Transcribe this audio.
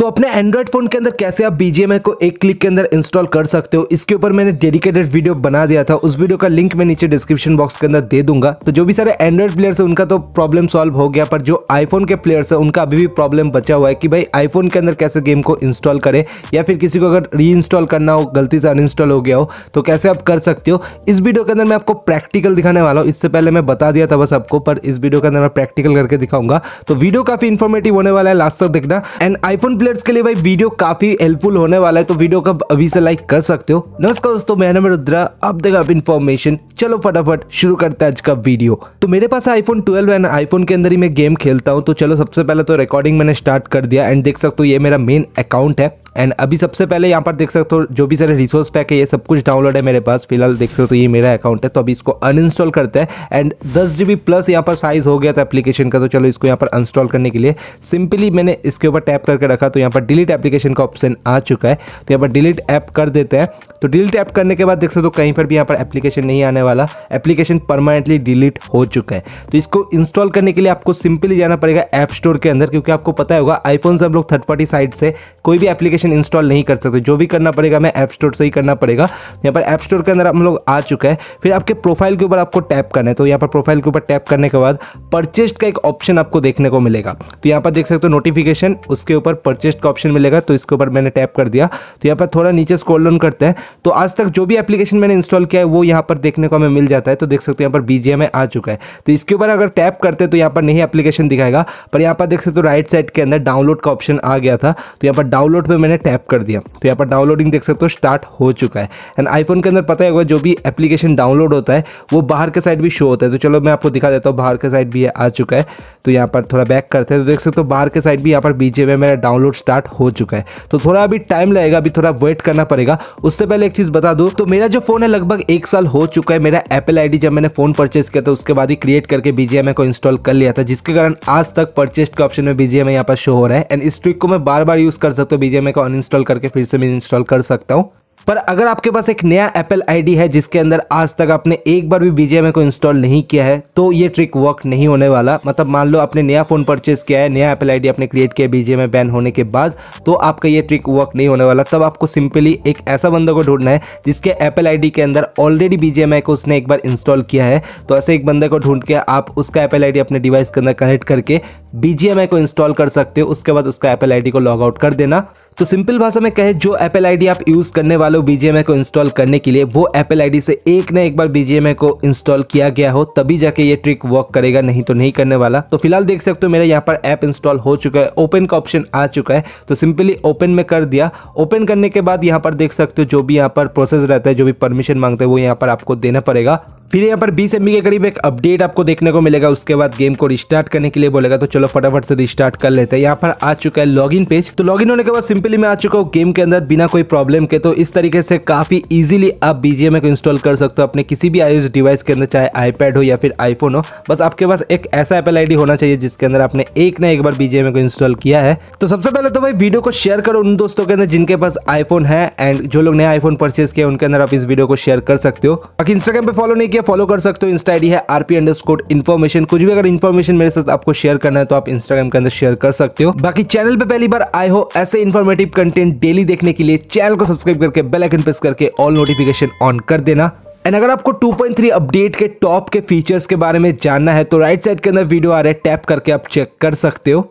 तो अपने Android phone के अंदर कैसे आप बीजीएमआई को एक क्लिक के अंदर इंस्टॉल कर सकते हो इसके ऊपर मैंने डेडिकेटेड वीडियो बना दिया था उस वीडियो का लिंक मैं नीचे डिस्क्रिप्शन बॉक्स के अंदर दे दूंगा तो जो भी सारे एंड्रॉइड प्लेयर है उनका तो प्रॉब्लम सॉल्व हो गया पर जो आईफोन के प्लेयर्स है उनका अभी भी प्रॉब्लम बचा हुआ है कि भाई आईफोन के अंदर कैसे गेम को इंस्टॉल करें या फिर किसी को अगर री करना हो गलती से अनइंस्टॉल हो गया हो तो कैसे आप कर सकते हो इस वीडियो के अंदर मैं आपको प्रैक्टिकल दिखाने वाला हूँ इससे पहले मैं बता दिया था बस आपको पर इस वीडियो के अंदर मैं प्रैक्टिकल करके दिखाऊंगा तो वीडियो काफी इन्फॉर्मेटिव होने वाला है लास्ट तक देखना एंड आईफोन प्लेयर कैंडिडेट्स के लिए भाई वीडियो काफी हेल्पफुल होने वाला है तो वीडियो का अभी से लाइक कर सकते हो नमस्कार दोस्तों मैं नाम रुद्रा आप देखा आप इन्फॉर्मेशन चलो फटाफट शुरू करते हैं आज का वीडियो तो मेरे पास आईफोन 12 है आईफोन के अंदर ही मैं गेम खेलता हूँ तो चलो सबसे पहले तो रिकॉर्डिंग मैंने स्टार्ट कर दिया एंड देख सकते हो ये मेरा मेन अकाउंट है एंड अभी सबसे पहले यहाँ पर देख सकते हो जो भी सारे रिसोर्स पैक है ये सब कुछ डाउनलोड है मेरे पास फिलहाल देख सकते हो तो ये मेरा अकाउंट है तो अभी इसको अनइंस्टॉल करते हैं एंड दस जी प्लस यहाँ पर साइज़ हो गया था एप्लीकेशन का तो चलो इसको यहाँ पर अनस्टॉल करने के लिए सिंपली मैंने इसके ऊपर टैप करके रखा तो यहाँ पर डिलीट एप्लीकेशन का ऑप्शन आ चुका है तो यहाँ पर डिलीट ऐप कर देते हैं तो डिलीट ऐप करने के बाद देख सकते हो तो कहीं पर भी यहाँ पर एप्लीकेशन नहीं आने वाला एप्लीकेशन परमानेंटली डिलीट हो चुका है तो इसको इंस्टॉल करने के लिए आपको सिंपली जाना पड़ेगा ऐप स्टोर के अंदर क्योंकि आपको पता होगा आईफोन से हम लोग थर्ड पार्टी साइट से कोई भी एप्लीकेशन एप्लीकेशन इंस्टॉल नहीं कर सकते जो भी करना पड़ेगा हमें ऐप स्टोर से ही करना पड़ेगा यहाँ पर ऐप स्टोर के अंदर हम लोग आ चुके हैं फिर आपके प्रोफाइल के ऊपर आपको टैप करना है तो यहाँ पर प्रोफाइल के ऊपर टैप करने के बाद परचेस्ट का एक ऑप्शन आपको देखने को मिलेगा तो यहाँ पर देख सकते हो नोटिफिकेशन उसके ऊपर परचेस्ट का ऑप्शन मिलेगा तो इसके ऊपर मैंने टैप कर दिया तो यहाँ पर थोड़ा नीचे स्कॉल डाउन करते हैं तो आज तक जो भी एप्लीकेशन मैंने इंस्टॉल किया है वो यहाँ पर देखने को हमें मिल जाता है तो देख सकते हो यहाँ पर बीजीएम आ चुका है तो इसके ऊपर अगर टैप करते तो यहाँ पर नहीं एप्लीकेशन दिखाएगा पर यहाँ पर देख सकते हो राइट साइड के अंदर डाउनलोड का ऑप्शन आ गया था तो यहाँ पर डाउनलोड पर मैंने मैंने टैप कर दिया तो यहाँ पर डाउनलोडिंग देख सकते हो स्टार्ट हो चुका है एंड आईफोन के अंदर पता है जो भी एप्लीकेशन डाउनलोड होता है वो बाहर के साइड भी शो होता है तो चलो मैं आपको दिखा देता हूँ बाहर के साइड भी आ चुका है तो यहाँ पर थोड़ा बैक करते हैं तो देख सकते हो बाहर के साइड भी यहाँ पर बीजे में मेरा डाउनलोड स्टार्ट हो चुका है तो थोड़ा अभी टाइम लगेगा अभी थोड़ा वेट करना पड़ेगा उससे पहले एक चीज़ बता दूँ तो मेरा जो फोन है लगभग एक साल हो चुका है मेरा एप्पल आई जब मैंने फोन परचेज किया था उसके बाद ही क्रिएट करके बीजेएमआई को इंस्टॉल कर लिया था जिसके कारण आज तक परचेस्ट के ऑप्शन में बीजेएमआई यहाँ पर शो हो रहा है एंड इस ट्रिक को मैं बार बार यूज़ कर सकता हूँ बीजेएमआई को अनइंस्टॉल करके फिर से मैं इंस्टॉल कर सकता हूँ पर अगर आपके पास एक नया एप्पल आईडी है जिसके अंदर आज तक आपने एक बार भी बीजेएमआई को इंस्टॉल नहीं किया है तो ये ट्रिक वर्क नहीं होने वाला मतलब मान लो आपने नया फ़ोन परचेज किया है नया एप्पल आईडी आपने क्रिएट किया बीजेएमआई बैन होने के बाद तो आपका ये ट्रिक वर्क नहीं होने वाला तब आपको सिंपली एक ऐसा बंदा को ढूंढना है जिसके एप्पल आई के अंदर ऑलरेडी बी को उसने एक बार इंस्टॉल किया है तो ऐसे एक बंदे को ढूंढ के आप उसका एप्पल आई अपने डिवाइस के अंदर कनेक्ट करके बीजीएमए को इंस्टॉल कर सकते हो उसके बाद उसका एप्पल आईडी को लॉग आउट कर देना तो सिंपल भाषा में कहे जो एप्पल आईडी आप यूज करने वाले हो बीजीएमए को इंस्टॉल करने के लिए वो एप्पल आईडी से एक ना एक बार बीजीएमए को इंस्टॉल किया गया हो तभी जाके ये ट्रिक वर्क करेगा नहीं तो नहीं करने वाला तो फिलहाल देख सकते हो मेरे यहाँ पर ऐप इंस्टॉल हो चुका है ओपन का ऑप्शन आ चुका है तो सिंपली ओपन में कर दिया ओपन करने के बाद यहाँ पर देख सकते हो जो भी यहाँ पर प्रोसेस रहता है जो भी परमिशन मांगते हैं वो यहाँ पर आपको देना पड़ेगा फिर यहाँ पर बीस एमबी के करीब एक अपडेट आपको देखने को मिलेगा उसके बाद गेम को रिस्टार्ट करने के लिए बोलेगा तो चलो फटाफट से रिस्टार्ट कर लेते हैं यहाँ पर आ चुका है लॉगिन पेज तो लॉगिन होने के बाद सिंपली मैं आ चुका हूँ गेम के अंदर बिना कोई प्रॉब्लम के तो इस तरीके से काफी इजीली आप बीजीएमए को इंस्टॉल कर सकते हो अपने किसी भी आई डिवाइस के अंदर चाहे आईपैड हो या फिर आईफोन हो बस आपके पास एक ऐसा एपल आई होना चाहिए जिसके अंदर आपने एक ना एक बार बीजीएमए को इंस्टॉल किया है तो सबसे पहले तो भाई वीडियो को शेयर करो उन दोस्तों के अंदर जिनके पास आईफोन है एंड जो लोग नया आईफोन परचेज किया उनके अंदर आप इस वीडियो को शेयर कर सकते हो बाकी इंस्टाग्राम पे फॉलो नहीं किया है फॉलो कर सकते हो इंस्टा आईडी है आरपी अंडर स्कोट इन्फॉर्मेशन कुछ भी अगर इन्फॉर्मेशन मेरे साथ आपको शेयर करना है तो आप इंस्टाग्राम के अंदर शेयर कर सकते हो बाकी चैनल पे पहली बार आए हो ऐसे इन्फॉर्मेटिव कंटेंट डेली देखने के लिए चैनल को सब्सक्राइब करके बेलाइकन प्रेस करके ऑल नोटिफिकेशन ऑन कर देना एंड अगर आपको 2.3 अपडेट के टॉप के फीचर्स के बारे में जानना है तो राइट साइड के अंदर वीडियो आ रहा है टैप करके आप चेक कर सकते हो